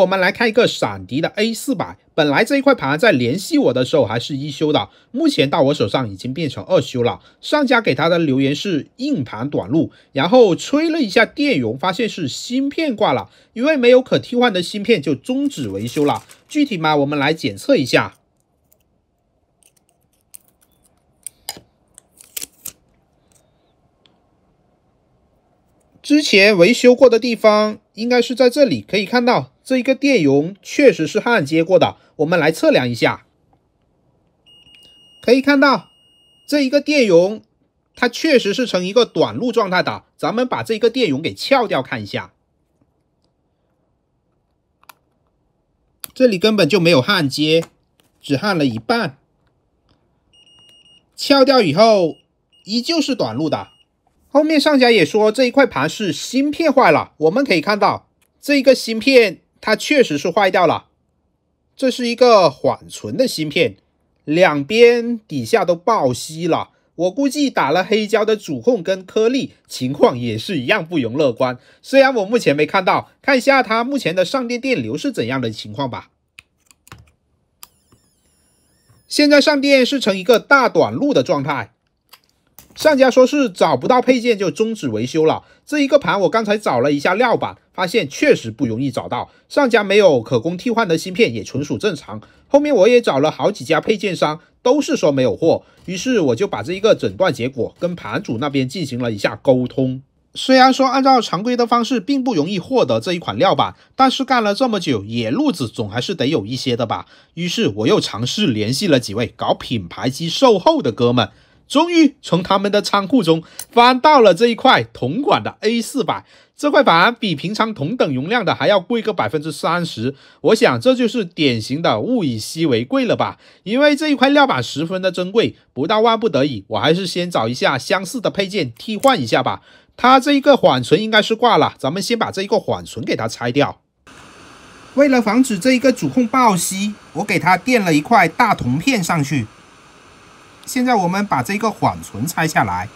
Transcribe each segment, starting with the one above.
我们来看一个闪迪的 A 四百，本来这一块盘在联系我的时候还是一修的，目前到我手上已经变成二修了。上家给他的留言是硬盘短路，然后吹了一下电容，发现是芯片挂了，因为没有可替换的芯片，就终止维修了。具体嘛，我们来检测一下。之前维修过的地方应该是在这里，可以看到。这一个电容确实是焊接过的，我们来测量一下，可以看到这一个电容它确实是呈一个短路状态的。咱们把这个电容给撬掉看一下，这里根本就没有焊接，只焊了一半。撬掉以后依旧是短路的。后面上家也说这一块盘是芯片坏了，我们可以看到这一个芯片。它确实是坏掉了，这是一个缓存的芯片，两边底下都爆锡了。我估计打了黑胶的主控跟颗粒情况也是一样，不容乐观。虽然我目前没看到，看一下它目前的上电电流是怎样的情况吧。现在上电是呈一个大短路的状态。上家说是找不到配件就终止维修了。这一个盘我刚才找了一下料板，发现确实不容易找到。上家没有可供替换的芯片也纯属正常。后面我也找了好几家配件商，都是说没有货。于是我就把这一个诊断结果跟盘主那边进行了一下沟通。虽然说按照常规的方式并不容易获得这一款料板，但是干了这么久，野路子总还是得有一些的吧。于是我又尝试联系了几位搞品牌机售后的哥们。终于从他们的仓库中翻到了这一块同款的 A 四板。这块板比平常同等容量的还要贵个百分之三十。我想这就是典型的物以稀为贵了吧？因为这一块料板十分的珍贵，不到万不得已，我还是先找一下相似的配件替换一下吧。它这一个缓存应该是挂了，咱们先把这一个缓存给它拆掉。为了防止这一个主控暴吸，我给它垫了一块大铜片上去。现在我们把这个缓存拆下来，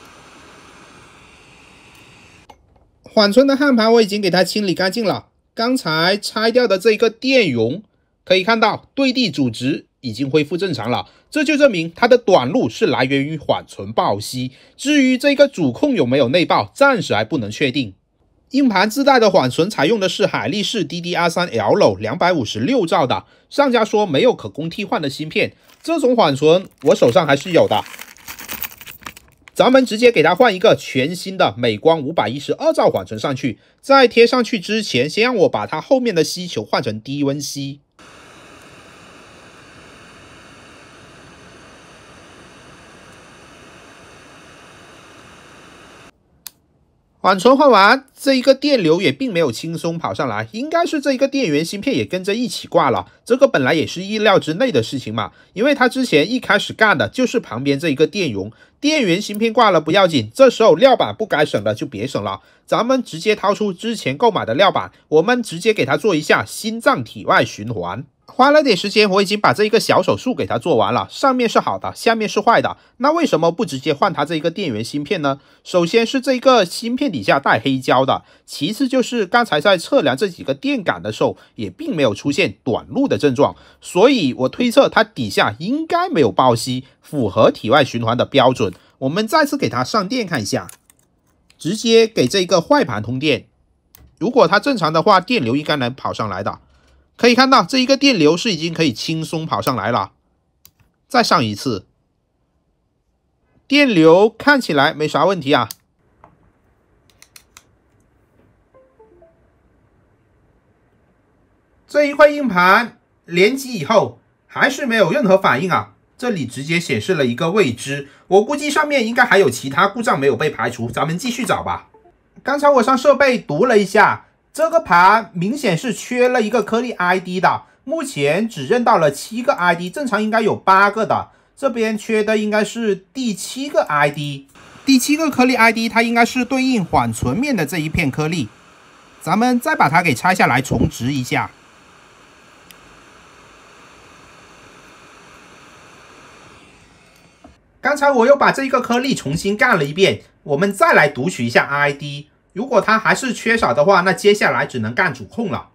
缓存的焊盘我已经给它清理干净了。刚才拆掉的这个电容，可以看到对地阻值已经恢复正常了，这就证明它的短路是来源于缓存爆息。至于这个主控有没有内爆，暂时还不能确定。硬盘自带的缓存采用的是海力士 d d r 3 l 两百五十六兆的，上家说没有可供替换的芯片，这种缓存我手上还是有的，咱们直接给它换一个全新的美光五百一十二兆缓存上去，在贴上去之前，先让我把它后面的吸球换成低温吸。缓存换完，这一个电流也并没有轻松跑上来，应该是这一个电源芯片也跟着一起挂了。这个本来也是意料之内的事情嘛，因为他之前一开始干的就是旁边这一个电容。电源芯片挂了不要紧，这时候料板不该省的就别省了，咱们直接掏出之前购买的料板，我们直接给它做一下心脏体外循环。花了点时间，我已经把这一个小手术给它做完了，上面是好的，下面是坏的。那为什么不直接换它这一个电源芯片呢？首先是这个芯片底下带黑胶的，其次就是刚才在测量这几个电感的时候，也并没有出现短路的症状，所以我推测它底下应该没有爆吸，符合体外循环的标准。我们再次给它上电看一下，直接给这一个坏盘通电，如果它正常的话，电流应该能跑上来的。可以看到，这一个电流是已经可以轻松跑上来了。再上一次，电流看起来没啥问题啊。这一块硬盘连机以后还是没有任何反应啊。这里直接显示了一个未知，我估计上面应该还有其他故障没有被排除，咱们继续找吧。刚才我上设备读了一下，这个盘明显是缺了一个颗粒 ID 的，目前只认到了七个 ID，正常应该有八个的，这边缺的应该是第七个 ID，第七个颗粒 ID 它应该是对应缓存面的这一片颗粒，咱们再把它给拆下来重植一下。刚才我又把这一个颗粒重新干了一遍，我们再来读取一下 ID，如果它还是缺少的话，那接下来只能干主控了。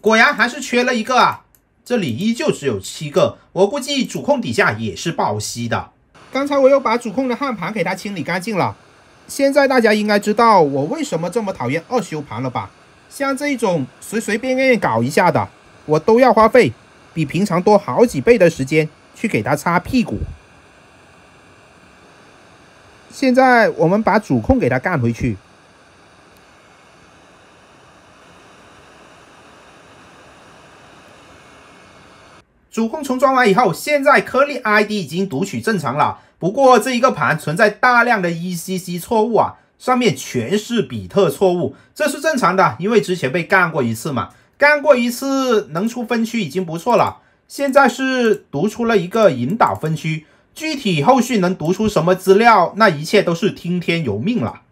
果然还是缺了一个啊！这里依旧只有七个，我估计主控底下也是暴吸的。刚才我又把主控的焊盘给它清理干净了。现在大家应该知道我为什么这么讨厌二修盘了吧？像这种随随便便搞一下的，我都要花费比平常多好几倍的时间去给它擦屁股。现在我们把主控给它干回去。主控重装完以后，现在颗粒 ID 已经读取正常了。不过这一个盘存在大量的 ECC 错误啊，上面全是比特错误，这是正常的，因为之前被干过一次嘛。干过一次能出分区已经不错了，现在是读出了一个引导分区。具体后续能读出什么资料，那一切都是听天由命了。